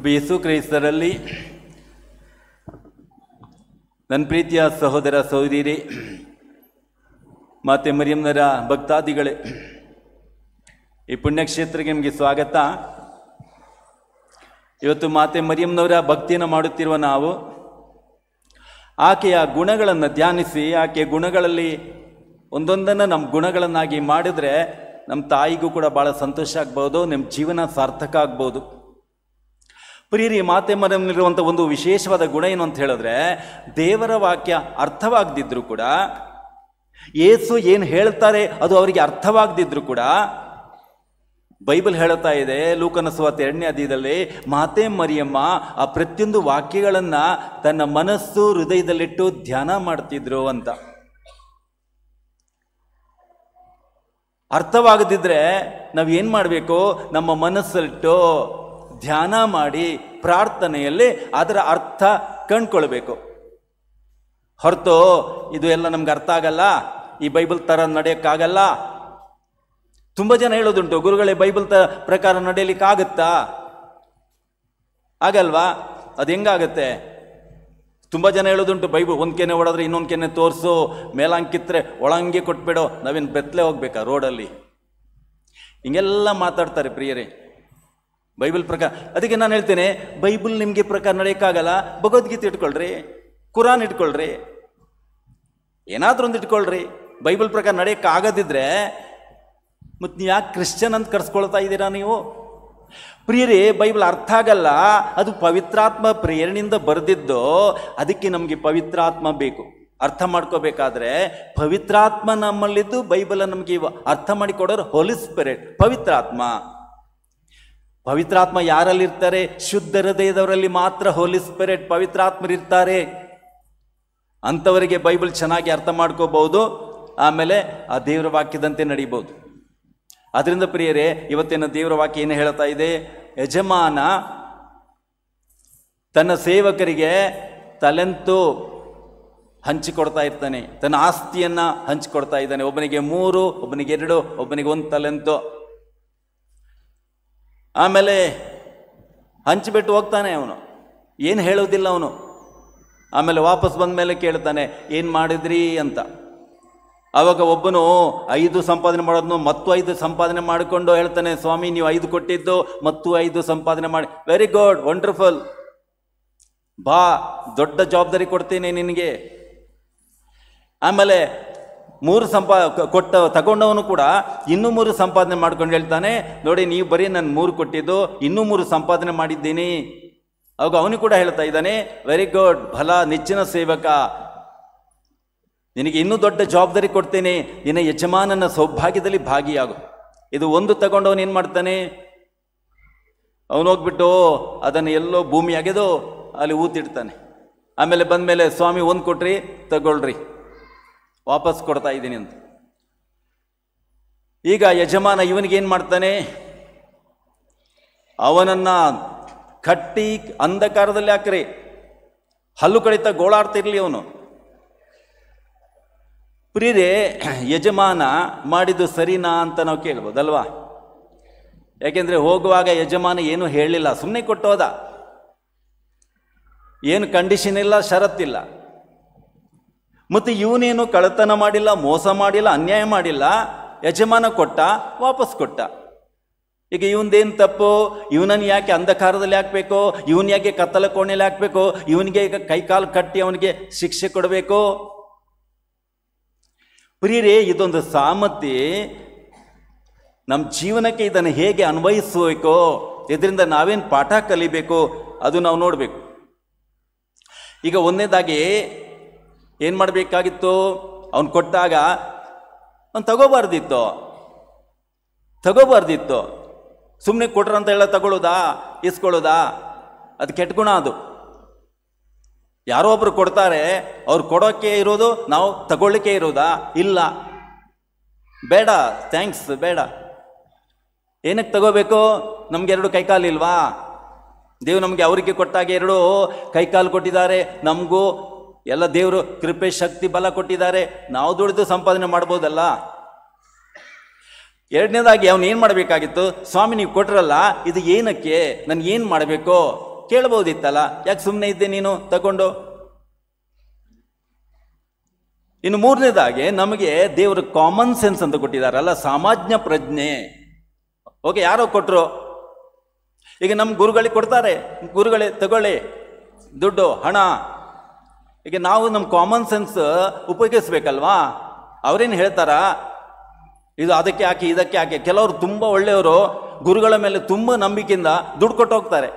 ಪ್ರಭು ಯೇಸು ಕ್ರೈಸ್ತರಲ್ಲಿ ನನ್ನ ಪ್ರೀತಿಯ ಸಹೋದರ ಸಹೋದರಿ ಮಾತೆ ಮರಿಯಮ್ಮನರ ಭಕ್ತಾದಿಗಳೇ ಈ ಪುಣ್ಯಕ್ಷೇತ್ರಕ್ಕೆ ನಿಮಗೆ ಸ್ವಾಗತ ಇವತ್ತು ಮಾತೆ ಮರಿಯಮ್ಮನವರ ಭಕ್ತಿಯನ್ನು ಮಾಡುತ್ತಿರುವ ನಾವು ಆಕೆಯ ಗುಣಗಳನ್ನು ಧ್ಯಾನಿಸಿ ಆಕೆಯ ಗುಣಗಳಲ್ಲಿ ಒಂದೊಂದನ್ನು ನಮ್ಮ ಗುಣಗಳನ್ನಾಗಿ ಮಾಡಿದರೆ ನಮ್ಮ ತಾಯಿಗೂ ಕೂಡ ಭಾಳ ಸಂತೋಷ ಆಗ್ಬೋದು ನಿಮ್ಮ ಜೀವನ ಸಾರ್ಥಕ ಆಗ್ಬೋದು ಪ್ರಿಯರಿ ಮನೆಯಲ್ಲಿರುವಂಥ ಒಂದು ವಿಶೇಷವಾದ ಗುಣ ಏನು ಅಂತ ಹೇಳಿದ್ರೆ ದೇವರ ವಾಕ್ಯ ಅರ್ಥವಾಗದಿದ್ದರೂ ಕೂಡ ಏಸು ಏನು ಹೇಳ್ತಾರೆ ಅದು ಅವರಿಗೆ ಅರ್ಥವಾಗದಿದ್ದರೂ ಕೂಡ ಬೈಬಲ್ ಹೇಳ್ತಾ ಇದೆ ಲೂಕನ ಸ್ವಾತ ಎರಡನೇ ಅಧೀದಲ್ಲಿ ಮಾತೆ ಮರಿಯಮ್ಮ ಆ ಪ್ರತಿಯೊಂದು ವಾಕ್ಯಗಳನ್ನು ತನ್ನ ಮನಸ್ಸು ಹೃದಯದಲ್ಲಿಟ್ಟು ಧ್ಯಾನ ಮಾಡ್ತಿದ್ರು ಅಂತ ಅರ್ಥವಾಗದಿದ್ರೆ ನಾವು ಏನು ಮಾಡಬೇಕು ನಮ್ಮ ಮನಸ್ಸಲ್ಲಿಟ್ಟು ಧ್ಯಾನ ಮಾಡಿ ಪ್ರಾರ್ಥನೆಯಲ್ಲಿ ಅದರ ಅರ್ಥ ಕಂಡ್ಕೊಳ್ಬೇಕು ಹೊರತು ಇದು ಎಲ್ಲ ನಮ್ಗೆ ಅರ್ಥ ಆಗಲ್ಲ ಈ ಬೈಬಲ್ ಥರ ನಡೆಯೋಕ್ಕಾಗಲ್ಲ ತುಂಬ ಜನ ಹೇಳೋದುಂಟು ಗುರುಗಳೇ ಬೈಬಲ್ ತ ಪ್ರಕಾರ ನಡೀಲಿಕ್ಕಾಗತ್ತಾ ಆಗಲ್ವಾ ಅದು ಹೆಂಗಾಗತ್ತೆ ತುಂಬ ಜನ ಹೇಳೋದುಂಟು ಬೈಬಲ್ ಒಂದು ಕೆನೆ ಓಡಾದ್ರೆ ಇನ್ನೊಂದು ಕೆನೆ ತೋರಿಸು ಮೇಲಾಂಕಿತ್ರೆ ಒಳಂಗೆ ಕೊಟ್ಬಿಡೋ ನಾವೇನು ಬೆತ್ತಲೆ ಹೋಗ್ಬೇಕಾ ರೋಡಲ್ಲಿ ಹಿಂಗೆಲ್ಲ ಮಾತಾಡ್ತಾರೆ ಪ್ರಿಯರೇ ಬೈಬಲ್ ಪ್ರಕಾರ ಅದಕ್ಕೆ ನಾನು ಹೇಳ್ತೇನೆ ಬೈಬಲ್ ನಿಮಗೆ ಪ್ರಕಾರ ನಡೆಯೋಕ್ಕಾಗಲ್ಲ ಭಗವದ್ಗೀತೆ ಇಟ್ಕೊಳ್ರಿ ಕುರಾನ್ ಇಟ್ಕೊಳ್ರಿ ಏನಾದರೂ ಒಂದು ಇಟ್ಕೊಳ್ರಿ ಬೈಬಲ್ ಪ್ರಕಾರ ನಡೆಯೋಕ್ಕಾಗದಿದ್ದರೆ ಮತ್ತು ನೀವು ಯಾಕೆ ಕ್ರಿಶ್ಚಿಯನ್ ಅಂತ ಕರ್ಸ್ಕೊಳ್ತಾ ಇದ್ದೀರಾ ನೀವು ಪ್ರಿಯರೇ ಬೈಬಲ್ ಅರ್ಥ ಆಗಲ್ಲ ಅದು ಪವಿತ್ರಾತ್ಮ ಪ್ರೇರಣೆಯಿಂದ ಬರೆದಿದ್ದು ಅದಕ್ಕೆ ನಮಗೆ ಪವಿತ್ರಾತ್ಮ ಬೇಕು ಅರ್ಥ ಮಾಡ್ಕೋಬೇಕಾದ್ರೆ ಪವಿತ್ರಾತ್ಮ ನಮ್ಮಲ್ಲಿದ್ದು ಬೈಬಲ ನಮಗೆ ಅರ್ಥ ಮಾಡಿಕೊಡೋರು ಹೋಲಿ ಸ್ಪಿರಿಟ್ ಪವಿತ್ರಾತ್ಮ ಪವಿತ್ರಾತ್ಮ ಯಾರಲ್ಲಿರ್ತಾರೆ ಶುದ್ಧ ಹೃದಯದವರಲ್ಲಿ ಮಾತ್ರ ಹೋಲಿ ಸ್ಪಿರಿಟ್ ಪವಿತ್ರಾತ್ಮರಿರ್ತಾರೆ ಅಂಥವರಿಗೆ ಬೈಬಲ್ ಚೆನ್ನಾಗಿ ಅರ್ಥ ಮಾಡ್ಕೋಬಹುದು ಆಮೇಲೆ ಆ ದೇವರ ವಾಕ್ಯದಂತೆ ನಡೀಬಹುದು ಅದರಿಂದ ಪ್ರಿಯರೇ ಇವತ್ತಿನ ದೇವರ ವಾಕ್ಯ ಏನು ಹೇಳ್ತಾ ಇದೆ ಯಜಮಾನ ತನ್ನ ಸೇವಕರಿಗೆ ತಲೆಂತು ಹಂಚಿಕೊಡ್ತಾ ಇರ್ತಾನೆ ತನ್ನ ಆಸ್ತಿಯನ್ನು ಹಂಚಿಕೊಡ್ತಾ ಇದ್ದಾನೆ ಒಬ್ಬನಿಗೆ ಮೂರು ಒಬ್ಬನಿಗೆ ಎರಡು ಒಬ್ಬನಿಗೆ ಒಂದು ತಲೆಂತು ಆಮೇಲೆ ಹಂಚಿಬಿಟ್ಟು ಹೋಗ್ತಾನೆ ಅವನು ಏನು ಹೇಳೋದಿಲ್ಲ ಅವನು ಆಮೇಲೆ ವಾಪಸ್ ಬಂದ ಮೇಲೆ ಕೇಳ್ತಾನೆ ಏನು ಮಾಡಿದ್ರಿ ಅಂತ ಆವಾಗ ಒಬ್ಬನು ಐದು ಸಂಪಾದನೆ ಮಾಡೋದನ್ನು ಮತ್ತು ಐದು ಸಂಪಾದನೆ ಮಾಡಿಕೊಂಡು ಹೇಳ್ತಾನೆ ಸ್ವಾಮಿ ನೀವು ಐದು ಕೊಟ್ಟಿದ್ದು ಮತ್ತು ಐದು ಸಂಪಾದನೆ ಮಾಡಿ ವೆರಿ ಗುಡ್ ವಂಡರ್ಫುಲ್ ಬಾ ದೊಡ್ಡ ಜವಾಬ್ದಾರಿ ಕೊಡ್ತೀನಿ ನಿನಗೆ ಆಮೇಲೆ ಮೂರು ಸಂಪಾ ಕೊಟ್ಟ ತಗೊಂಡವನು ಕೂಡ ಇನ್ನೂ ಮೂರು ಸಂಪಾದನೆ ಮಾಡ್ಕೊಂಡು ಹೇಳ್ತಾನೆ ನೋಡಿ ನೀವು ಬರೀ ನಾನು ಮೂರು ಕೊಟ್ಟಿದ್ದು ಇನ್ನೂ ಮೂರು ಸಂಪಾದನೆ ಮಾಡಿದ್ದೀನಿ ಅವಾಗ ಅವನು ಕೂಡ ಹೇಳ್ತಾ ಇದ್ದಾನೆ ವೆರಿ ಗುಡ್ ಬಲ ನೆಚ್ಚಿನ ಸೇವಕ ನಿನಗೆ ಇನ್ನೂ ದೊಡ್ಡ ಜವಾಬ್ದಾರಿ ಕೊಡ್ತೇನೆ ನಿನ್ನ ಯಜಮಾನನ ಸೌಭಾಗ್ಯದಲ್ಲಿ ಭಾಗಿಯಾಗು ಇದು ಒಂದು ತಗೊಂಡವನು ಏನು ಮಾಡ್ತಾನೆ ಅವನು ಹೋಗ್ಬಿಟ್ಟು ಅದನ್ನು ಎಲ್ಲೋ ಭೂಮಿ ಅಗೆದು ಅಲ್ಲಿ ಊತಿಡ್ತಾನೆ ಆಮೇಲೆ ಬಂದ ಮೇಲೆ ಸ್ವಾಮಿ ಒಂದು ಕೊಟ್ರಿ ತಗೊಳ್ರಿ ವಾಪಸ್ ಕೊಡ್ತಾ ಇದ್ದೀನಿ ಅಂತ ಈಗ ಯಜಮಾನ ಇವನಿಗೇನು ಮಾಡ್ತಾನೆ ಅವನನ್ನು ಕಟ್ಟಿ ಅಂಧಕಾರದಲ್ಲಿ ಹಾಕ್ರಿ ಹಲ್ಲು ಕಡಿತ ಗೋಳಾಡ್ತಿರ್ಲಿ ಅವನು ಪ್ರೀರೆ ಯಜಮಾನ ಮಾಡಿದ್ದು ಸರಿನಾ ಅಂತ ನಾವು ಕೇಳ್ಬೋದಲ್ವಾ ಯಾಕೆಂದರೆ ಹೋಗುವಾಗ ಯಜಮಾನ ಏನು ಹೇಳಿಲ್ಲ ಸುಮ್ಮನೆ ಕೊಟ್ಟೋದ ಏನು ಕಂಡೀಷನ್ ಇಲ್ಲ ಷರತ್ತಿಲ್ಲ ಮತ್ತು ಇವನೇನು ಕಳತನ ಮಾಡಿಲ್ಲ ಮೋಸ ಮಾಡಿಲ್ಲ ಅನ್ಯಾಯ ಮಾಡಿಲ್ಲ ಯಜಮಾನ ಕೊಟ್ಟ ವಾಪಸ್ ಕೊಟ್ಟ ಈಗ ಇವನ್ದೇನು ತಪ್ಪು ಇವನನ್ನು ಯಾಕೆ ಅಂಧಕಾರದಲ್ಲಿ ಹಾಕಬೇಕು ಇವನ್ ಯಾಕೆ ಕತ್ತಲ ಕೋಣೆಯಲ್ಲಿ ಹಾಕಬೇಕು ಇವನಿಗೆ ಈಗ ಕೈಕಾಲು ಕಟ್ಟಿ ಅವನಿಗೆ ಶಿಕ್ಷೆ ಕೊಡಬೇಕು ಪ್ರಿಯರೇ ಇದೊಂದು ಸಾಮರ್ಥ್ಯ ನಮ್ಮ ಜೀವನಕ್ಕೆ ಇದನ್ನು ಹೇಗೆ ಅನ್ವಯಿಸಬೇಕು ಇದರಿಂದ ನಾವೇನು ಪಾಠ ಕಲಿಬೇಕು ಅದು ನಾವು ನೋಡಬೇಕು ಈಗ ಒಂದನೇದಾಗಿ ಏನು ಮಾಡಬೇಕಾಗಿತ್ತು ಅವನು ಕೊಟ್ಟಾಗ ಅವ್ನು ತಗೋಬಾರ್ದಿತ್ತು ತಗೋಬಾರ್ದಿತ್ತು ಸುಮ್ಮನೆ ಕೊಟ್ರ ಅಂತ ಹೇಳ ತಗೊಳ್ಳೋದಾ ಇಸ್ಕೊಳ್ಳೋದಾ ಅದು ಕೆಟ್ಟ ಗುಣ ಅದು ಯಾರೋ ಒಬ್ರು ಕೊಡ್ತಾರೆ ಅವ್ರು ಕೊಡೋಕ್ಕೆ ಇರೋದು ನಾವು ತಗೊಳ್ಳಿಕ್ಕೆ ಇರೋದಾ ಇಲ್ಲ ಬೇಡ ಥ್ಯಾಂಕ್ಸ್ ಬೇಡ ಏನಕ್ಕೆ ತಗೋಬೇಕು ನಮಗೆ ಎರಡು ಕೈಕಾಲು ಇಲ್ವಾ ದೇವ್ ನಮಗೆ ಅವರಿಗೆ ಕೊಟ್ಟಾಗ ಎರಡು ಕೈಕಾಲು ಕೊಟ್ಟಿದ್ದಾರೆ ನಮಗೂ ಎಲ್ಲ ದೇವರು ಕೃಪೆ ಶಕ್ತಿ ಬಲ ಕೊಟ್ಟಿದ್ದಾರೆ ನಾವು ದುಡಿದು ಸಂಪಾದನೆ ಮಾಡ್ಬೋದಲ್ಲ ಎರಡನೇದಾಗಿ ಅವನು ಏನು ಮಾಡಬೇಕಾಗಿತ್ತು ಸ್ವಾಮಿ ನೀವು ಕೊಟ್ರಲ್ಲ ಇದು ಏನಕ್ಕೆ ನಾನು ಏನು ಮಾಡಬೇಕು ಕೇಳ್ಬೋದಿತ್ತಲ್ಲ ಯಾಕೆ ಸುಮ್ಮನೆ ಇದ್ದೆ ನೀನು ತಗೊಂಡು ಇನ್ನು ಮೂರನೇದಾಗಿ ನಮಗೆ ದೇವರು ಕಾಮನ್ ಸೆನ್ಸ್ ಅಂತ ಕೊಟ್ಟಿದ್ದಾರಲ್ಲ ಸಾಮಾಜ್ಯ ಪ್ರಜ್ಞೆ ಓಕೆ ಯಾರೋ ಕೊಟ್ಟರು ಈಗ ನಮ್ಮ ಗುರುಗಳಿಗೆ ಕೊಡ್ತಾರೆ ಗುರುಗಳೇ ತಗೊಳ್ಳಿ ದುಡ್ಡು ಹಣ ಈಗ ನಾವು ನಮ್ಮ ಕಾಮನ್ ಸೆನ್ಸ್ ಉಪಯೋಗಿಸ್ಬೇಕಲ್ವಾ ಅವರೇನು ಹೇಳ್ತಾರ ಇದು ಅದಕ್ಕೆ ಹಾಕಿ ಇದಕ್ಕೆ ಹಾಕಿ ಕೆಲವರು ತುಂಬ ಒಳ್ಳೆಯವರು ಗುರುಗಳ ಮೇಲೆ ತುಂಬ ನಂಬಿಕೆಯಿಂದ ದುಡ್ಡು ಕೊಟ್ಟು ಹೋಗ್ತಾರೆ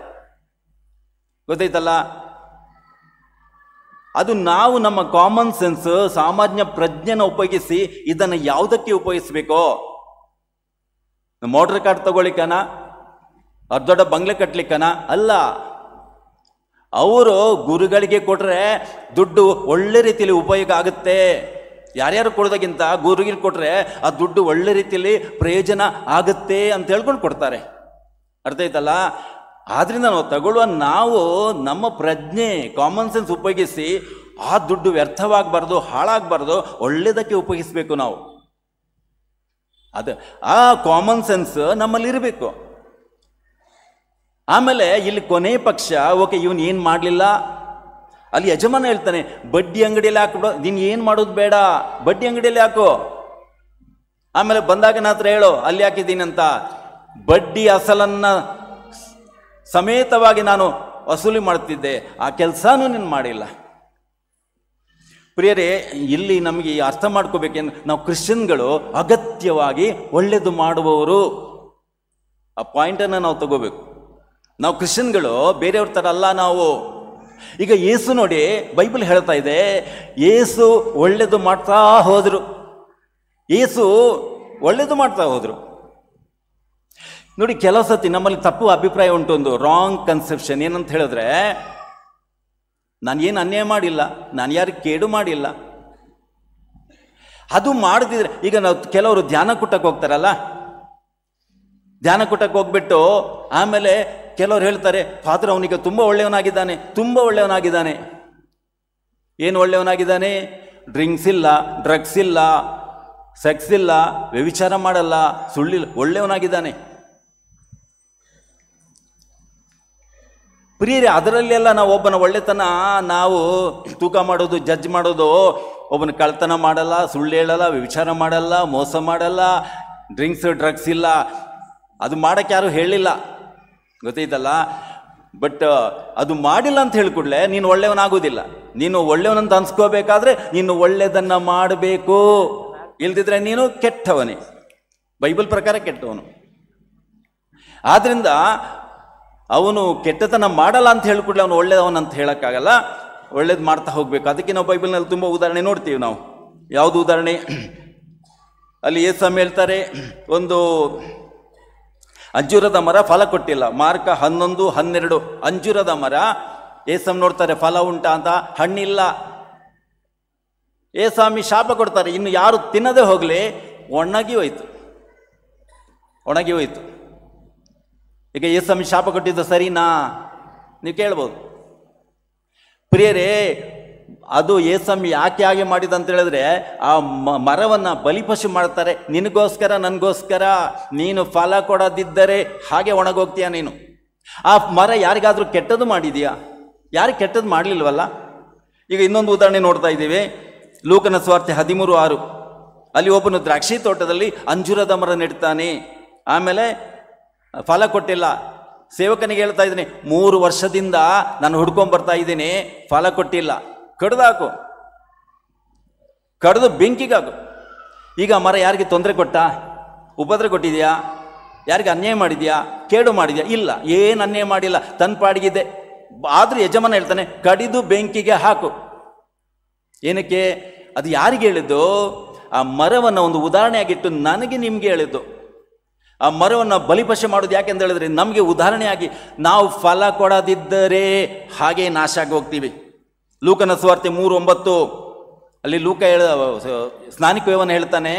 ಗೊತ್ತಾಯ್ತಲ್ಲ ಅದು ನಾವು ನಮ್ಮ ಕಾಮನ್ ಸೆನ್ಸ್ ಸಾಮಾನ್ಯ ಪ್ರಜ್ಞೆನ ಉಪಯೋಗಿಸಿ ಇದನ್ನು ಯಾವುದಕ್ಕೆ ಉಪಯೋಗಿಸ್ಬೇಕೋ ಮೋಟ್ರ್ ಕಾರ್ಡ್ ತಗೊಳ್ಳಿಕ್ಕನ ಅದು ದೊಡ್ಡ ಬಂಗ್ಲೆ ಕಟ್ಲಿಕ್ಕನ ಅಲ್ಲ ಅವರು ಗುರುಗಳಿಗೆ ಕೊಟ್ಟರೆ ದುಡ್ಡು ಒಳ್ಳೆ ರೀತಿಯಲ್ಲಿ ಉಪಯೋಗ ಆಗುತ್ತೆ ಯಾರ್ಯಾರು ಕೊಡೋದಕ್ಕಿಂತ ಗುರುಗಳಿಗೆ ಕೊಟ್ಟರೆ ಆ ದುಡ್ಡು ಒಳ್ಳೆ ರೀತಿಯಲ್ಲಿ ಪ್ರಯೋಜನ ಆಗುತ್ತೆ ಅಂತ ಹೇಳ್ಕೊಂಡು ಕೊಡ್ತಾರೆ ಅರ್ಥ ಆಯ್ತಲ್ಲ ಆದ್ದರಿಂದ ನಾವು ತಗೊಳ್ಳುವ ನಾವು ನಮ್ಮ ಪ್ರಜ್ಞೆ ಕಾಮನ್ ಸೆನ್ಸ್ ಉಪಯೋಗಿಸಿ ಆ ದುಡ್ಡು ವ್ಯರ್ಥವಾಗಬಾರ್ದು ಹಾಳಾಗಬಾರ್ದು ಒಳ್ಳೇದಕ್ಕೆ ಉಪಯೋಗಿಸಬೇಕು ನಾವು ಅದು ಆ ಕಾಮನ್ ಸೆನ್ಸ್ ನಮ್ಮಲ್ಲಿರಬೇಕು ಆಮೇಲೆ ಇಲ್ಲಿ ಕೊನೆ ಪಕ್ಷ ಓಕೆ ಇವನು ಏನು ಮಾಡಲಿಲ್ಲ ಅಲ್ಲಿ ಯಜಮಾನ ಹೇಳ್ತಾನೆ ಬಡ್ಡಿ ಅಂಗಡಿಯಲ್ಲಿ ಹಾಕ್ಬಿಡು ನೀನು ಏನು ಮಾಡೋದು ಬೇಡ ಬಡ್ಡಿ ಅಂಗಡಿಯಲ್ಲಿ ಹಾಕು ಆಮೇಲೆ ಬಂದಾಗ ನನ್ನ ಹತ್ರ ಹೇಳು ಅಲ್ಲಿ ಹಾಕಿದ್ದೀನಿ ಅಂತ ಬಡ್ಡಿ ಅಸಲನ್ನು ಸಮೇತವಾಗಿ ನಾನು ವಸೂಲಿ ಮಾಡ್ತಿದ್ದೆ ಆ ಕೆಲಸನೂ ನೀನು ಮಾಡಿಲ್ಲ ಪ್ರಿಯರೇ ಇಲ್ಲಿ ನಮಗೆ ಅರ್ಥ ಮಾಡ್ಕೋಬೇಕೆಂದ್ರೆ ನಾವು ಕ್ರಿಶ್ಚಿಯನ್ಗಳು ಅಗತ್ಯವಾಗಿ ಒಳ್ಳೆಯದು ಮಾಡುವವರು ಆ ಪಾಯಿಂಟನ್ನು ನಾವು ತಗೋಬೇಕು ನಾವು ಕ್ರಿಶ್ಚಿಯನ್ಗಳು ಬೇರೆಯವ್ರ ಥರ ಅಲ್ಲ ನಾವು ಈಗ ಏಸು ನೋಡಿ ಬೈಬಲ್ ಹೇಳ್ತಾ ಇದೆ ಏಸು ಒಳ್ಳೇದು ಮಾಡ್ತಾ ಹೋದರು ಏಸು ಒಳ್ಳೇದು ಮಾಡ್ತಾ ಹೋದರು ನೋಡಿ ಕೆಲವು ಸತಿ ನಮ್ಮಲ್ಲಿ ತಪ್ಪು ಅಭಿಪ್ರಾಯ ಉಂಟು ಒಂದು ರಾಂಗ್ ಕನ್ಸೆಪ್ಷನ್ ಏನಂತ ಹೇಳಿದ್ರೆ ನಾನು ಏನು ಅನ್ಯಾಯ ಮಾಡಿಲ್ಲ ನಾನು ಯಾರು ಕೇಡು ಮಾಡಿಲ್ಲ ಅದು ಮಾಡದಿದ್ರೆ ಈಗ ನಾವು ಕೆಲವರು ಧ್ಯಾನ ಕೊಟ್ಟಕ್ಕೆ ಹೋಗ್ತಾರಲ್ಲ ಧ್ಯಾನ ಕೊಟ್ಟಕ್ಕೆ ಹೋಗ್ಬಿಟ್ಟು ಆಮೇಲೆ ಕೆಲವರು ಹೇಳ್ತಾರೆ ಫಾದರ್ ಅವನಿಗೆ ತುಂಬ ಒಳ್ಳೆಯವನಾಗಿದ್ದಾನೆ ತುಂಬ ಒಳ್ಳೆಯವನಾಗಿದ್ದಾನೆ ಏನು ಒಳ್ಳೆಯವನಾಗಿದ್ದಾನೆ ಡ್ರಿಂಕ್ಸ್ ಇಲ್ಲ ಡ್ರಗ್ಸ್ ಇಲ್ಲ ಸೆಕ್ಸ್ ಇಲ್ಲ ವ್ಯವಿಚಾರ ಮಾಡಲ್ಲ ಸುಳ್ಳಿಲ್ಲ ಒಳ್ಳೆಯವನಾಗಿದ್ದಾನೆ ಪ್ರಿಯರೇ ಅದರಲ್ಲೆಲ್ಲ ನಾವು ಒಬ್ಬನ ಒಳ್ಳೆತನ ನಾವು ತೂಕ ಮಾಡೋದು ಜಡ್ಜ್ ಮಾಡೋದು ಒಬ್ಬನ ಕಳ್ತನ ಮಾಡಲ್ಲ ಸುಳ್ಳು ಹೇಳಲ್ಲ ವ್ಯವಿಚಾರ ಮಾಡಲ್ಲ ಮೋಸ ಮಾಡಲ್ಲ ಡ್ರಿಂಕ್ಸ್ ಡ್ರಗ್ಸ್ ಇಲ್ಲ ಅದು ಮಾಡೋಕ್ಕೆ ಯಾರು ಹೇಳಿಲ್ಲ ಗೊತ್ತೈತಲ್ಲ ಬಟ್ uh, ಅದು ಮಾಡಿಲ್ಲ ಅಂತ ಹೇಳಿಕೊಡ್ಲೆ ನೀನು ಒಳ್ಳೆಯವನಾಗೋದಿಲ್ಲ ನೀನು ಒಳ್ಳೆಯವನಂತ ಅನ್ಸ್ಕೋಬೇಕಾದ್ರೆ ನೀನು ಒಳ್ಳೆಯದನ್ನು ಮಾಡಬೇಕು ಇಲ್ದಿದ್ರೆ ನೀನು ಕೆಟ್ಟವನೇ ಬೈಬಲ್ ಪ್ರಕಾರ ಕೆಟ್ಟವನು ಆದ್ದರಿಂದ ಅವನು ಕೆಟ್ಟತನ ಮಾಡಲ್ಲ ಅಂತ ಹೇಳಿಕೊಡ್ಲೆ ಅವನು ಒಳ್ಳೆಯವನ ಅಂತ ಹೇಳೋಕ್ಕಾಗಲ್ಲ ಒಳ್ಳೇದು ಮಾಡ್ತಾ ಹೋಗಬೇಕು ಅದಕ್ಕೆ ನಾವು ಬೈಬಲ್ನಲ್ಲಿ ತುಂಬ ಉದಾಹರಣೆ ನೋಡ್ತೀವಿ ನಾವು ಯಾವುದು ಉದಾಹರಣೆ ಅಲ್ಲಿ ಏಸಮ್ ಹೇಳ್ತಾರೆ ಒಂದು ಅಂಜೂರದ ಮರ ಫಲ ಕೊಟ್ಟಿಲ್ಲ ಮಾರ್ಕ ಹನ್ನೊಂದು ಹನ್ನೆರಡು ಅಂಜೂರದ ಮರ ಏಸಮ್ ನೋಡ್ತಾರೆ ಫಲ ಉಂಟಾ ಅಂತ ಹಣ್ಣಿಲ್ಲ ಏಸಾಮಿ ಶಾಪ ಕೊಡ್ತಾರೆ ಇನ್ನು ಯಾರು ತಿನ್ನದೇ ಹೋಗಲಿ ಒಣಗಿ ಹೋಯ್ತು ಒಣಗಿ ಹೋಯ್ತು ಈಗ ಏಸಾಮಿ ಶಾಪ ಕೊಟ್ಟಿದ್ದು ಸರಿನಾ ನೀವು ಕೇಳ್ಬೋದು ಪ್ರಿಯರೇ ಅದು ಏಸಮ್ ಯಾಕೆ ಹಾಗೆ ಮಾಡಿದ ಅಂತ ಹೇಳಿದ್ರೆ ಆ ಮರವನ್ನು ಬಲಿಪಶು ಮಾಡ್ತಾರೆ ನಿನಗೋಸ್ಕರ ನನಗೋಸ್ಕರ ನೀನು ಫಲ ಕೊಡದಿದ್ದರೆ ಹಾಗೆ ಒಣಗೋಗ್ತೀಯ ನೀನು ಆ ಮರ ಯಾರಿಗಾದರೂ ಕೆಟ್ಟದ್ದು ಮಾಡಿದೀಯಾ ಯಾರಿಗೆ ಕೆಟ್ಟದ್ದು ಮಾಡಲಿಲ್ವಲ್ಲ ಈಗ ಇನ್ನೊಂದು ಉದಾಹರಣೆ ನೋಡ್ತಾ ಇದ್ದೀವಿ ಲೂಕನ ಸ್ವಾರ್ಥಿ ಹದಿಮೂರು ಆರು ಅಲ್ಲಿ ಒಬ್ಬನು ದ್ರಾಕ್ಷಿ ತೋಟದಲ್ಲಿ ಅಂಜೂರದ ಮರ ನೆಡ್ತಾನೆ ಆಮೇಲೆ ಫಲ ಕೊಟ್ಟಿಲ್ಲ ಸೇವಕನಿಗೆ ಹೇಳ್ತಾ ಇದ್ದೀನಿ ಮೂರು ವರ್ಷದಿಂದ ನಾನು ಹುಡ್ಕೊಂಬರ್ತಾ ಇದ್ದೀನಿ ಫಲ ಕೊಟ್ಟಿಲ್ಲ ಕಡ್ದಾಕು ಕಡ್ದು ಬೆಂಕಿಗಾಕು ಈಗ ಮರ ಯಾರಿಗೆ ತೊಂದರೆ ಕೊಟ್ಟ ಉಪದ್ರ ಕೊಟ್ಟಿದೆಯಾ ಯಾರಿಗೆ ಅನ್ಯಾಯ ಮಾಡಿದ್ಯಾ ಕೇಡು ಮಾಡಿದ್ಯಾ ಇಲ್ಲ ಏನು ಅನ್ಯಾಯ ಮಾಡಿಲ್ಲ ತನ್ನ ಪಾಡಿಗಿದೆ ಆದರೂ ಯಜಮಾನ ಹೇಳ್ತಾನೆ ಕಡಿದು ಬೆಂಕಿಗೆ ಹಾಕು ಏನಕ್ಕೆ ಅದು ಯಾರಿಗೆ ಹೇಳಿದ್ದು ಆ ಮರವನ್ನು ಒಂದು ಉದಾಹರಣೆಯಾಗಿಟ್ಟು ನನಗೆ ನಿಮಗೆ ಹೇಳಿದ್ದು ಆ ಮರವನ್ನು ಬಲಿಪಶೆ ಮಾಡೋದು ಯಾಕೆಂತ ಹೇಳಿದ್ರೆ ನಮಗೆ ಉದಾಹರಣೆಯಾಗಿ ನಾವು ಫಲ ಕೊಡದಿದ್ದರೆ ಹಾಗೆ ನಾಶ ಆಗಿ ಹೋಗ್ತೀವಿ ಲೂಕನ ಸ್ವಾರ್ಥಿ ಮೂರು ಒಂಬತ್ತು ಅಲ್ಲಿ ಲೂಕ ಹೇಳ ಸ್ನಾನಿಕವೇವನ ಹೇಳ್ತಾನೆ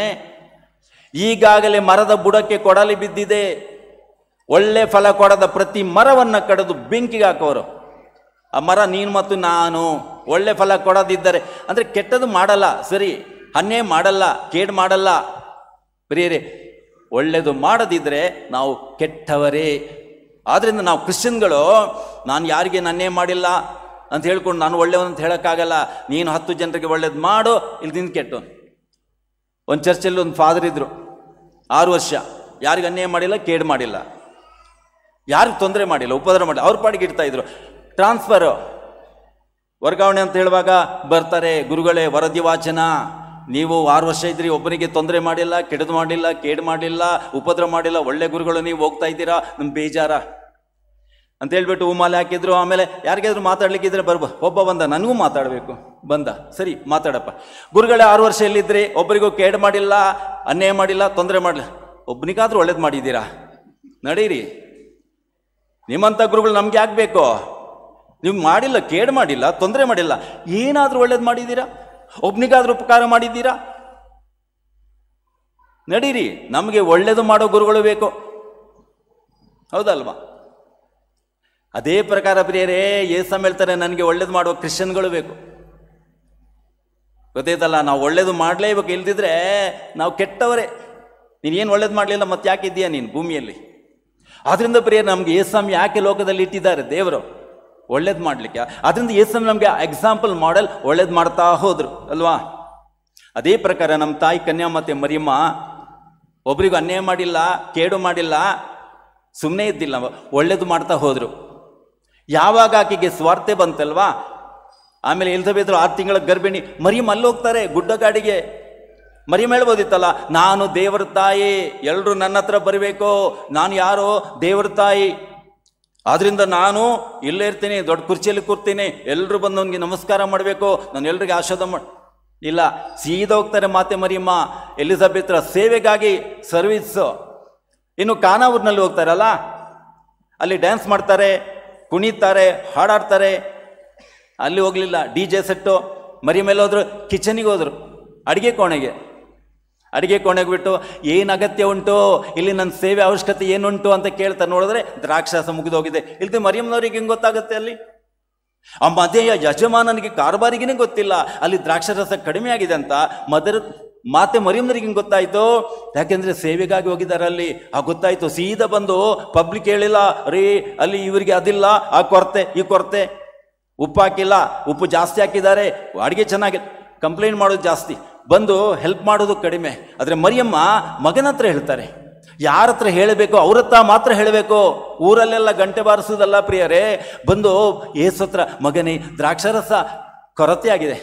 ಈಗಾಗಲೇ ಮರದ ಬುಡಕ್ಕೆ ಕೊಡಲಿ ಬಿದ್ದಿದೆ ಒಳ್ಳೆ ಫಲ ಕೊಡದ ಪ್ರತಿ ಮರವನ್ನು ಕಡಿದು ಬೆಂಕಿಗೆ ಹಾಕೋರು ಆ ಮರ ನೀನು ಮತ್ತು ನಾನು ಒಳ್ಳೆ ಫಲ ಕೊಡದಿದ್ದರೆ ಅಂದರೆ ಕೆಟ್ಟದ್ದು ಮಾಡಲ್ಲ ಸರಿ ಹನ್ನೇ ಮಾಡಲ್ಲ ಕೇಡು ಮಾಡಲ್ಲ ಪ್ರಿಯರೇ ಒಳ್ಳೆಯದು ಮಾಡದಿದ್ದರೆ ನಾವು ಕೆಟ್ಟವರೇ ಆದ್ದರಿಂದ ನಾವು ಕ್ರಿಶ್ಚಿಯನ್ಗಳು ನಾನು ಯಾರಿಗೆ ನನ್ನೇ ಮಾಡಿಲ್ಲ ಅಂತ ಹೇಳ್ಕೊಂಡು ನಾನು ಅಂತ ಹೇಳೋಕ್ಕಾಗಲ್ಲ ನೀನು ಹತ್ತು ಜನರಿಗೆ ಒಳ್ಳೇದು ಮಾಡು ಇಲ್ಲಿ ನಿಂತು ಕೆಟ್ಟು ಒಂದು ಚರ್ಚಲ್ಲಿ ಒಂದು ಫಾದರ್ ಇದ್ದರು ಆರು ವರ್ಷ ಯಾರಿಗೆ ಅನ್ಯಾಯ ಮಾಡಿಲ್ಲ ಕೇಡು ಮಾಡಿಲ್ಲ ಯಾರಿಗೆ ತೊಂದರೆ ಮಾಡಿಲ್ಲ ಉಪದ್ರ ಮಾಡಿಲ್ಲ ಅವ್ರ ಪಾಡಿಗೆ ಇಡ್ತಾ ಇದ್ರು ಟ್ರಾನ್ಸ್ಫರು ವರ್ಗಾವಣೆ ಅಂತ ಹೇಳುವಾಗ ಬರ್ತಾರೆ ಗುರುಗಳೇ ವರದಿ ವಾಚನ ನೀವು ಆರು ವರ್ಷ ಇದ್ರಿ ಒಬ್ಬರಿಗೆ ತೊಂದರೆ ಮಾಡಿಲ್ಲ ಕೆಡದು ಮಾಡಿಲ್ಲ ಕೇಡು ಮಾಡಿಲ್ಲ ಉಪದ್ರ ಮಾಡಿಲ್ಲ ಒಳ್ಳೆ ಗುರುಗಳು ನೀವು ಹೋಗ್ತಾ ಇದ್ದೀರಾ ನಮ್ಮ ಬೇಜಾರ ಅಂತ ಹೇಳ್ಬಿಟ್ಟು ಹೂಮಾಲೆ ಹಾಕಿದ್ರು ಆಮೇಲೆ ಯಾರಿಗಾದ್ರೂ ಮಾತಾಡ್ಲಿಕ್ಕಿದ್ರೆ ಬರ್ಬ ಒಬ್ಬ ಬಂದ ನನಗೂ ಮಾತಾಡಬೇಕು ಬಂದ ಸರಿ ಮಾತಾಡಪ್ಪ ಗುರುಗಳೇ ಆರು ವರ್ಷ ಎಲ್ಲಿದ್ರಿ ಒಬ್ಬರಿಗೂ ಕೇಡ್ ಮಾಡಿಲ್ಲ ಅನ್ಯಾಯ ಮಾಡಿಲ್ಲ ತೊಂದರೆ ಮಾಡಿಲ್ಲ ಒಬ್ಬನಿಗಾದ್ರೂ ಒಳ್ಳೇದು ಮಾಡಿದ್ದೀರಾ ನಡೀರಿ ನಿಮ್ಮಂಥ ಗುರುಗಳು ನಮ್ಗೆ ಆಗಬೇಕು ನೀವು ಮಾಡಿಲ್ಲ ಕೇಡ್ ಮಾಡಿಲ್ಲ ತೊಂದರೆ ಮಾಡಿಲ್ಲ ಏನಾದರೂ ಒಳ್ಳೇದು ಮಾಡಿದ್ದೀರಾ ಒಬ್ನಿಗಾದ್ರೂ ಉಪಕಾರ ಮಾಡಿದ್ದೀರಾ ನಡೀರಿ ನಮಗೆ ಒಳ್ಳೇದು ಮಾಡೋ ಗುರುಗಳು ಬೇಕು ಹೌದಲ್ವಾ ಅದೇ ಪ್ರಕಾರ ಪ್ರಿಯರೇ ಏಸಮ್ ಹೇಳ್ತಾರೆ ನನಗೆ ಒಳ್ಳೇದು ಮಾಡುವ ಕ್ರಿಶ್ಚಿಯನ್ಗಳು ಬೇಕು ಗೊತ್ತಾಯ್ತಲ್ಲ ನಾವು ಒಳ್ಳೇದು ಮಾಡಲೇಬೇಕು ಇಲ್ದಿದ್ರೆ ನಾವು ಕೆಟ್ಟವರೇ ನೀನೇನು ಒಳ್ಳೇದು ಮಾಡಲಿಲ್ಲ ಮತ್ತೆ ಯಾಕೆ ಇದೆಯಾ ನೀನು ಭೂಮಿಯಲ್ಲಿ ಆದ್ದರಿಂದ ಪ್ರಿಯರ್ ನಮಗೆ ಏಸಮ್ ಯಾಕೆ ಲೋಕದಲ್ಲಿ ಇಟ್ಟಿದ್ದಾರೆ ದೇವರು ಒಳ್ಳೇದು ಮಾಡಲಿಕ್ಕೆ ಅದರಿಂದ ಏಸಮ್ ನಮಗೆ ಎಕ್ಸಾಂಪಲ್ ಮಾಡೆಲ್ ಒಳ್ಳೇದು ಮಾಡ್ತಾ ಹೋದರು ಅಲ್ವಾ ಅದೇ ಪ್ರಕಾರ ನಮ್ಮ ತಾಯಿ ಕನ್ಯಾ ಮತ್ತೆ ಮರಿಯಮ್ಮ ಒಬ್ರಿಗೂ ಅನ್ಯಾಯ ಮಾಡಿಲ್ಲ ಕೇಡು ಮಾಡಿಲ್ಲ ಸುಮ್ಮನೆ ಇದ್ದಿಲ್ಲ ಒಳ್ಳೇದು ಮಾಡ್ತಾ ಹೋದರು ಯಾವಾಗ ಆಕೆಗೆ ಸ್ವಾರ್ಥೆ ಬಂತಲ್ವಾ ಆಮೇಲೆ ಎಲ್ಸಬೇದ್ರು ಆರು ತಿಂಗಳ ಗರ್ಭಿಣಿ ಮರಿ ಗುಡ್ಡ ಗುಡ್ಡಗಾಡಿಗೆ ಮರಿ ಹೇಳ್ಬೋದಿತ್ತಲ್ಲ ನಾನು ದೇವರ ತಾಯಿ ಎಲ್ಲರೂ ನನ್ನ ಹತ್ರ ಬರಬೇಕು ನಾನು ಯಾರೋ ದೇವರ ತಾಯಿ ಆದ್ರಿಂದ ನಾನು ಇಲ್ಲೇ ಇರ್ತೀನಿ ದೊಡ್ಡ ಕುರ್ಚಿಯಲ್ಲಿ ಕೂರ್ತೀನಿ ಎಲ್ಲರೂ ಬಂದು ನನಗೆ ನಮಸ್ಕಾರ ಮಾಡಬೇಕು ನಾನು ಎಲ್ರಿಗೆ ಆಶೀರ್ವಾದ ಮಾಡ ಇಲ್ಲ ಸೀದಾ ಹೋಗ್ತಾರೆ ಮಾತೆ ಮರಿಯಮ್ಮ ಎಲಿಜಬೆತ್ರ ಸೇವೆಗಾಗಿ ಸರ್ವಿಸ್ ಇನ್ನು ಕಾನಾವೂರ್ನಲ್ಲಿ ಹೋಗ್ತಾರಲ್ಲ ಅಲ್ಲಿ ಡ್ಯಾನ್ಸ್ ಮಾಡ್ತಾರೆ ಕುಣಿತಾರೆ ಹಾಡಾಡ್ತಾರೆ ಅಲ್ಲಿ ಹೋಗಲಿಲ್ಲ ಡಿ ಜೆ ಸೆಟ್ಟು ಮರಿ ಮೇಲೆ ಹೋದ್ರು ಕಿಚನಿಗೆ ಹೋದರು ಅಡುಗೆ ಕೋಣೆಗೆ ಅಡುಗೆ ಕೋಣೆಗೆ ಬಿಟ್ಟು ಏನು ಅಗತ್ಯ ಉಂಟು ಇಲ್ಲಿ ನನ್ನ ಸೇವೆ ಅವಶ್ಯಕತೆ ಏನುಂಟು ಅಂತ ಕೇಳ್ತಾರೆ ನೋಡಿದ್ರೆ ದ್ರಾಕ್ಷಾಸ ಮುಗಿದೋಗಿದೆ ಇಲ್ಲದೆ ಮರಿಯಮ್ಮನವ್ರಿಗೆ ಹೆಂಗೆ ಗೊತ್ತಾಗುತ್ತೆ ಅಲ್ಲಿ ಆ ಮದೆಯ ಯಜಮಾನನಿಗೆ ಕಾರುಬಾರಿಗೇನೆ ಗೊತ್ತಿಲ್ಲ ಅಲ್ಲಿ ದ್ರಾಕ್ಷರಸ ಕಡಿಮೆ ಆಗಿದೆ ಅಂತ ಮದರ್ ಮಾತೆ ಮರಿಯಂದ್ರಿಗೆ ಹಿಂಗೆ ಗೊತ್ತಾಯಿತು ಯಾಕೆಂದರೆ ಸೇವೆಗಾಗಿ ಹೋಗಿದ್ದಾರೆ ಅಲ್ಲಿ ಆ ಗೊತ್ತಾಯಿತು ಸೀದಾ ಬಂದು ಪಬ್ಲಿಕ್ ಹೇಳಿಲ್ಲ ರೀ ಅಲ್ಲಿ ಇವರಿಗೆ ಅದಿಲ್ಲ ಆ ಕೊರತೆ ಈ ಕೊರತೆ ಉಪ್ಪು ಹಾಕಿಲ್ಲ ಉಪ್ಪು ಜಾಸ್ತಿ ಹಾಕಿದ್ದಾರೆ ಅಡುಗೆ ಚೆನ್ನಾಗಿ ಕಂಪ್ಲೇಂಟ್ ಮಾಡೋದು ಜಾಸ್ತಿ ಬಂದು ಹೆಲ್ಪ್ ಮಾಡೋದು ಕಡಿಮೆ ಆದರೆ ಮರಿಯಮ್ಮ ಮಗನ ಹತ್ರ ಹೇಳ್ತಾರೆ ಯಾರ ಹತ್ರ ಹೇಳಬೇಕು ಅವ್ರ ಹತ್ರ ಮಾತ್ರ ಹೇಳಬೇಕು ಊರಲ್ಲೆಲ್ಲ ಗಂಟೆ ಬಾರಿಸೋದಲ್ಲ ಪ್ರಿಯರೇ ಬಂದು ಏಸತ್ರ ಮಗನೇ ದ್ರಾಕ್ಷಾರಸ ಕೊರತೆ ಆಗಿದೆ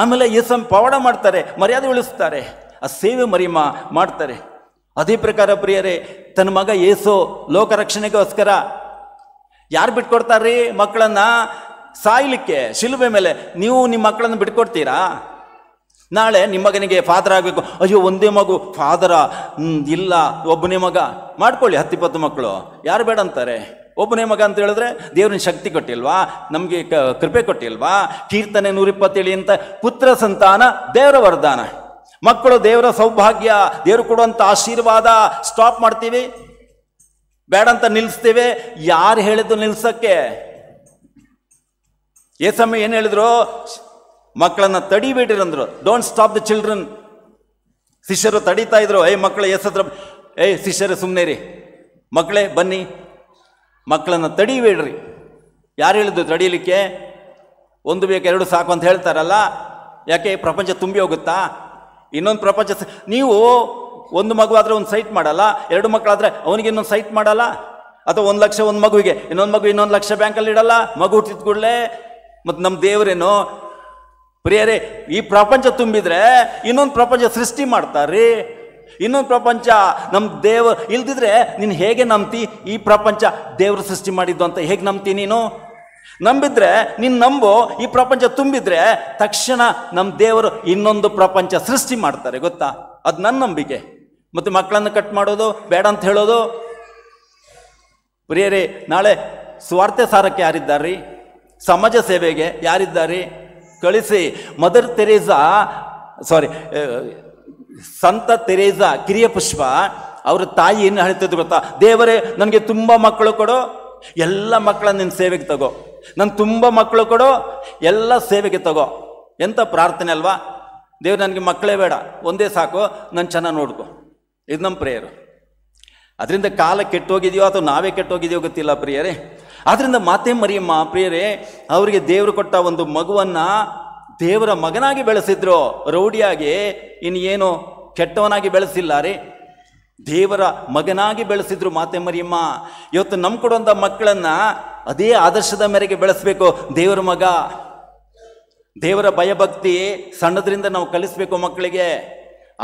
ಆಮೇಲೆ ಯೇಸನ್ ಪವಾಡ ಮಾಡ್ತಾರೆ ಮರ್ಯಾದೆ ಉಳಿಸ್ತಾರೆ ಆ ಸೇವೆ ಮರಿಮ ಮಾಡ್ತಾರೆ ಅದೇ ಪ್ರಕಾರ ಪ್ರಿಯರೇ ತನ್ನ ಮಗ ಏಸು ಲೋಕ ರಕ್ಷಣೆಗೋಸ್ಕರ ಯಾರು ಬಿಟ್ಕೊಡ್ತಾರ್ರಿ ಮಕ್ಕಳನ್ನ ಸಾಯ್ಲಿಕ್ಕೆ ಶಿಲುಬೆ ಮೇಲೆ ನೀವು ನಿಮ್ಮ ಮಕ್ಕಳನ್ನು ಬಿಟ್ಕೊಡ್ತೀರಾ ನಾಳೆ ನಿಮ್ಮ ಮಗನಿಗೆ ಫಾದರ್ ಆಗಬೇಕು ಅಯ್ಯೋ ಒಂದೇ ಮಗು ಫಾದರ ಇಲ್ಲ ಒಬ್ಬನೇ ಮಗ ಮಾಡ್ಕೊಳ್ಳಿ ಹತ್ತಿಪ್ಪತ್ತು ಮಕ್ಕಳು ಯಾರು ಬೇಡ ಅಂತಾರೆ ಒಬ್ಬನೇ ಮಗ ಅಂತ ಹೇಳಿದ್ರೆ ದೇವ್ರನ್ನ ಶಕ್ತಿ ಕೊಟ್ಟಿಲ್ವಾ ನಮಗೆ ಕೃಪೆ ಕೊಟ್ಟಿಲ್ವಾ ಕೀರ್ತನೆ ನೂರಿಪ್ಪತ್ತೇಳಿ ಅಂತ ಪುತ್ರ ಸಂತಾನ ದೇವರ ವರದಾನ ಮಕ್ಕಳು ದೇವರ ಸೌಭಾಗ್ಯ ದೇವರು ಕೊಡುವಂಥ ಆಶೀರ್ವಾದ ಸ್ಟಾಪ್ ಮಾಡ್ತೀವಿ ಬೇಡ ಅಂತ ನಿಲ್ಲಿಸ್ತೀವಿ ಯಾರು ಹೇಳಿದ್ರು ನಿಲ್ಸಕ್ಕೆ ಸಮಯ ಏನು ಹೇಳಿದ್ರು ಮಕ್ಕಳನ್ನ ತಡಿಬೇಡಿರಂದ್ರು ಡೋಂಟ್ ಸ್ಟಾಪ್ ದ ಚಿಲ್ಡ್ರನ್ ಶಿಷ್ಯರು ತಡೀತಾ ಇದ್ರು ಏ ಮಕ್ಕಳು ಎಸ್ ಹತ್ರ ಏಯ್ ಶಿಷ್ಯರು ಸುಮ್ಮನೆ ರೀ ಮಕ್ಕಳೇ ಬನ್ನಿ ಮಕ್ಕಳನ್ನು ತಡೀಬೇಡ್ರಿ ಯಾರು ಹೇಳಿದ್ದು ತಡೀಲಿಕ್ಕೆ ಒಂದು ಬೇಕು ಎರಡು ಸಾಕು ಅಂತ ಹೇಳ್ತಾರಲ್ಲ ಯಾಕೆ ಪ್ರಪಂಚ ತುಂಬಿ ಹೋಗುತ್ತಾ ಇನ್ನೊಂದು ಪ್ರಪಂಚ ನೀವು ಒಂದು ಮಗು ಆದರೆ ಒಂದು ಸೈಟ್ ಮಾಡಲ್ಲ ಎರಡು ಮಕ್ಕಳಾದರೆ ಅವನಿಗೆ ಇನ್ನೊಂದು ಸೈಟ್ ಮಾಡಲ್ಲ ಅಥವಾ ಒಂದು ಲಕ್ಷ ಒಂದು ಮಗುವಿಗೆ ಇನ್ನೊಂದು ಮಗು ಇನ್ನೊಂದು ಲಕ್ಷ ಬ್ಯಾಂಕಲ್ಲಿ ಇಡಲ್ಲ ಮಗು ಹುಟ್ಟಿದ ಕೂಡಲೇ ಮತ್ತು ನಮ್ಮ ದೇವರೇನು ಪ್ರಿಯರೇ ಈ ಪ್ರಪಂಚ ತುಂಬಿದರೆ ಇನ್ನೊಂದು ಪ್ರಪಂಚ ಸೃಷ್ಟಿ ರೀ ಇನ್ನೊಂದು ಪ್ರಪಂಚ ನಮ್ಮ ದೇವ ಇಲ್ದಿದ್ರೆ ನೀನು ಹೇಗೆ ನಂಬ್ತಿ ಈ ಪ್ರಪಂಚ ದೇವರು ಸೃಷ್ಟಿ ಮಾಡಿದ್ದು ಅಂತ ಹೇಗೆ ನಂಬ್ತಿ ನೀನು ನಂಬಿದ್ರೆ ನೀನು ನಂಬು ಈ ಪ್ರಪಂಚ ತುಂಬಿದ್ರೆ ತಕ್ಷಣ ನಮ್ಮ ದೇವರು ಇನ್ನೊಂದು ಪ್ರಪಂಚ ಸೃಷ್ಟಿ ಮಾಡ್ತಾರೆ ಗೊತ್ತಾ ಅದು ನನ್ನ ನಂಬಿಕೆ ಮತ್ತು ಮಕ್ಕಳನ್ನು ಕಟ್ ಮಾಡೋದು ಬೇಡ ಅಂತ ಹೇಳೋದು ಪ್ರಿಯರಿ ನಾಳೆ ಸ್ವಾರ್ಥ ಸಾರಕ್ಕೆ ಯಾರಿದ್ದಾರೆ ಸಮಾಜ ಸೇವೆಗೆ ಯಾರಿದ್ದಾರೆ ಕಳಿಸಿ ಮದರ್ ತೆರೇಸಾ ಸಾರಿ ಸಂತ ತೆರೇಜಾ ಕಿರಿಯ ಪುಷ್ಪ ಅವರ ತಾಯಿ ಏನು ಹೇಳ್ತಿದ್ರು ಗೊತ್ತಾ ದೇವರೇ ನನಗೆ ತುಂಬ ಮಕ್ಕಳು ಕೊಡೋ ಎಲ್ಲ ಮಕ್ಕಳನ್ನ ನಿನ್ನ ಸೇವೆಗೆ ತಗೋ ನನ್ನ ತುಂಬ ಮಕ್ಕಳು ಕೊಡೋ ಎಲ್ಲ ಸೇವೆಗೆ ತಗೋ ಎಂಥ ಪ್ರಾರ್ಥನೆ ಅಲ್ವಾ ದೇವ್ರು ನನಗೆ ಮಕ್ಕಳೇ ಬೇಡ ಒಂದೇ ಸಾಕು ನಾನು ಚೆನ್ನಾಗಿ ನೋಡ್ಕೊ ಇದು ನಮ್ಮ ಪ್ರೇಯರು ಅದರಿಂದ ಕಾಲ ಕೆಟ್ಟೋಗಿದೆಯೋ ಅಥವಾ ನಾವೇ ಕೆಟ್ಟೋಗಿದೆಯೋ ಗೊತ್ತಿಲ್ಲ ಪ್ರಿಯರೇ ಆದ್ದರಿಂದ ಮಾತೆ ಮರಿಯಮ್ಮ ಪ್ರಿಯರೇ ಅವರಿಗೆ ದೇವರು ಕೊಟ್ಟ ಒಂದು ಮಗುವನ್ನು ದೇವರ ಮಗನಾಗಿ ಬೆಳೆಸಿದ್ರು ರೌಡಿಯಾಗಿ ಇನ್ನೇನು ಕೆಟ್ಟವನಾಗಿ ಬೆಳೆಸಿಲ್ಲ ರೀ ದೇವರ ಮಗನಾಗಿ ಬೆಳೆಸಿದ್ರು ಮಾತೆ ಮರಿಯಮ್ಮ ಇವತ್ತು ನಮ್ಮ ಕೊಡುವಂಥ ಮಕ್ಕಳನ್ನು ಅದೇ ಆದರ್ಶದ ಮೇರೆಗೆ ಬೆಳೆಸಬೇಕು ದೇವರ ಮಗ ದೇವರ ಭಯಭಕ್ತಿ ಸಣ್ಣದ್ರಿಂದ ನಾವು ಕಲಿಸ್ಬೇಕು ಮಕ್ಕಳಿಗೆ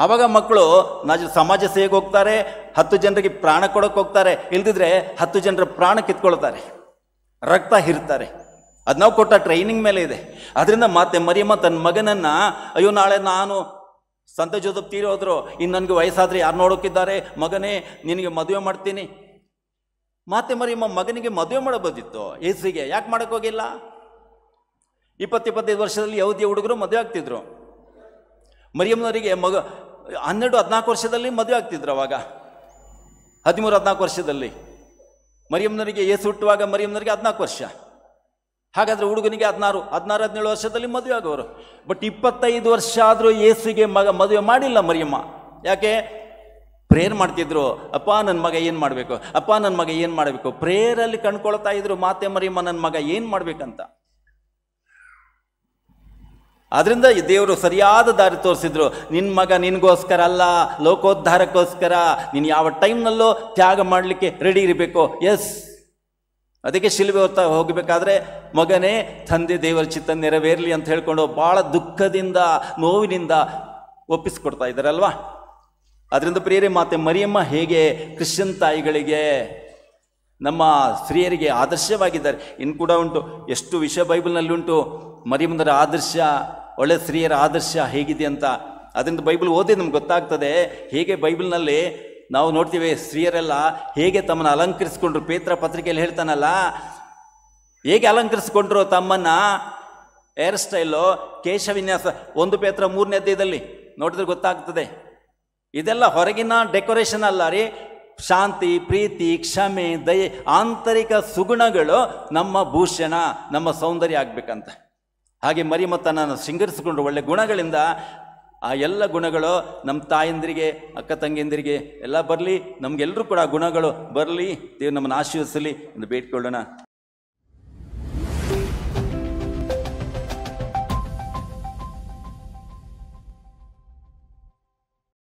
ಆವಾಗ ಮಕ್ಕಳು ನಾಜ ಸಮಾಜ ಸೇವೆಗೆ ಹೋಗ್ತಾರೆ ಹತ್ತು ಜನರಿಗೆ ಪ್ರಾಣ ಕೊಡೋಕೆ ಹೋಗ್ತಾರೆ ಇಲ್ದಿದ್ರೆ ಹತ್ತು ಜನರ ಪ್ರಾಣ ಕಿತ್ಕೊಳ್ತಾರೆ ರಕ್ತ ಹಿರ್ತಾರೆ ಅದು ನಾವು ಕೊಟ್ಟ ಟ್ರೈನಿಂಗ್ ಮೇಲೆ ಇದೆ ಅದರಿಂದ ಮತ್ತೆ ಮರಿಯಮ್ಮ ತನ್ನ ಮಗನನ್ನು ಅಯ್ಯೋ ನಾಳೆ ನಾನು ಸಂತ ಜೋದಪ್ ಹೋದ್ರು ಇನ್ನು ನನಗೆ ವಯಸ್ಸಾದರೆ ಯಾರು ನೋಡೋಕ್ಕಿದ್ದಾರೆ ಮಗನೇ ನಿನಗೆ ಮದುವೆ ಮಾಡ್ತೀನಿ ಮಾತೆ ಮರಿಯಮ್ಮ ಮಗನಿಗೆ ಮದುವೆ ಮಾಡಬೋದಿತ್ತು ಏಸಿಗೆ ಯಾಕೆ ಮಾಡೋಕ್ಕೋಗಿಲ್ಲ ಇಪ್ಪತ್ತಿಪ್ಪತ್ತೈದು ವರ್ಷದಲ್ಲಿ ಯಾವುದೇ ಹುಡುಗರು ಮದುವೆ ಆಗ್ತಿದ್ರು ಮರಿಯಮ್ಮನವರಿಗೆ ಮಗ ಹನ್ನೆರಡು ಹದಿನಾಲ್ಕು ವರ್ಷದಲ್ಲಿ ಮದುವೆ ಆಗ್ತಿದ್ರು ಅವಾಗ ಹದಿಮೂರು ಹದಿನಾಲ್ಕು ವರ್ಷದಲ್ಲಿ ಮರಿಯಮ್ಮನವರಿಗೆ ಏಸು ಹುಟ್ಟುವಾಗ ಮರಿಯಮ್ಮನವರಿಗೆ ಹದಿನಾಲ್ಕು ವರ್ಷ ಹಾಗಾದರೆ ಹುಡುಗನಿಗೆ ಹದಿನಾರು ಹದಿನಾರು ಹದಿನೇಳು ವರ್ಷದಲ್ಲಿ ಮದುವೆ ಆಗೋರು ಬಟ್ ಇಪ್ಪತ್ತೈದು ವರ್ಷ ಆದರೂ ಏಸಿಗೆ ಮಗ ಮದುವೆ ಮಾಡಿಲ್ಲ ಮರಿಯಮ್ಮ ಯಾಕೆ ಪ್ರೇಯರ್ ಮಾಡ್ತಿದ್ರು ಅಪ್ಪ ನನ್ನ ಮಗ ಏನು ಮಾಡಬೇಕು ಅಪ್ಪ ನನ್ನ ಮಗ ಏನು ಮಾಡಬೇಕು ಪ್ರೇಯರಲ್ಲಿ ಕಣ್ಕೊಳ್ತಾ ಇದ್ರು ಮಾತೆ ಮರಿಯಮ್ಮ ನನ್ನ ಮಗ ಏನು ಮಾಡಬೇಕಂತ ಆದ್ರಿಂದ ದೇವರು ಸರಿಯಾದ ದಾರಿ ತೋರಿಸಿದ್ರು ನಿನ್ನ ಮಗ ನಿನಗೋಸ್ಕರ ಅಲ್ಲ ಲೋಕೋದ್ಧಾರಕ್ಕೋಸ್ಕರ ನೀನು ಯಾವ ಟೈಮ್ನಲ್ಲೂ ತ್ಯಾಗ ಮಾಡಲಿಕ್ಕೆ ರೆಡಿ ಇರಬೇಕು ಎಸ್ ಅದಕ್ಕೆ ಶಿಲ್ಬೆ ಹೊತ್ತ ಹೋಗಬೇಕಾದ್ರೆ ಮಗನೇ ತಂದೆ ದೇವರ ಚಿತ್ತ ನೆರವೇರಲಿ ಅಂತ ಹೇಳ್ಕೊಂಡು ಭಾಳ ದುಃಖದಿಂದ ನೋವಿನಿಂದ ಒಪ್ಪಿಸ್ಕೊಡ್ತಾ ಇದ್ದಾರಲ್ವಾ ಅದರಿಂದ ಪ್ರಿಯರೇ ಮಾತೆ ಮರಿಯಮ್ಮ ಹೇಗೆ ಕ್ರಿಶ್ಚಿಯನ್ ತಾಯಿಗಳಿಗೆ ನಮ್ಮ ಸ್ತ್ರೀಯರಿಗೆ ಆದರ್ಶವಾಗಿದ್ದಾರೆ ಇನ್ನು ಕೂಡ ಉಂಟು ಎಷ್ಟು ವಿಷಯ ಬೈಬಲ್ನಲ್ಲಿ ಉಂಟು ಮರಿಯಮ್ಮದರ ಆದರ್ಶ ಒಳ್ಳೆ ಸ್ತ್ರೀಯರ ಆದರ್ಶ ಹೇಗಿದೆ ಅಂತ ಅದರಿಂದ ಬೈಬಲ್ ಓದಿ ನಮ್ಗೆ ಗೊತ್ತಾಗ್ತದೆ ಹೇಗೆ ಬೈಬಲ್ನಲ್ಲಿ ನಾವು ನೋಡ್ತೀವಿ ಸ್ತ್ರೀಯರೆಲ್ಲ ಹೇಗೆ ತಮ್ಮನ್ನು ಅಲಂಕರಿಸಿಕೊಂಡ್ರು ಪೇತ್ರ ಪತ್ರಿಕೆಯಲ್ಲಿ ಹೇಳ್ತಾನಲ್ಲ ಹೇಗೆ ಅಲಂಕರಿಸಿಕೊಂಡ್ರು ತಮ್ಮನ್ನು ಹೇರ್ ಸ್ಟೈಲು ಕೇಶವಿನ್ಯಾಸ ಒಂದು ಪೇತ್ರ ಇದರಲ್ಲಿ ನೋಡಿದ್ರೆ ಗೊತ್ತಾಗ್ತದೆ ಇದೆಲ್ಲ ಹೊರಗಿನ ಡೆಕೋರೇಷನ್ ಅಲ್ಲ ರೀ ಶಾಂತಿ ಪ್ರೀತಿ ಕ್ಷಮೆ ದಯೆ ಆಂತರಿಕ ಸುಗುಣಗಳು ನಮ್ಮ ಭೂಷಣ ನಮ್ಮ ಸೌಂದರ್ಯ ಆಗಬೇಕಂತ ಹಾಗೆ ಮರಿ ಮತ್ತು ನಾನು ಶೃಂಗರಿಸಿಕೊಂಡು ಒಳ್ಳೆ ಗುಣಗಳಿಂದ ಆ ಎಲ್ಲ ಗುಣಗಳು ನಮ್ಮ ತಾಯಂದಿರಿಗೆ ಅಕ್ಕ ತಂಗಿಯಂದಿರಿಗೆ ಎಲ್ಲ ಬರಲಿ ನಮಗೆಲ್ಲರೂ ಕೂಡ ಗುಣಗಳು ಬರಲಿ ದೇವ್ರು ನಮ್ಮನ್ನು ಆಶೀರ್ವಿಸಲಿ ಎಂದು ಬೇಡ್ಕೊಳ್ಳೋಣ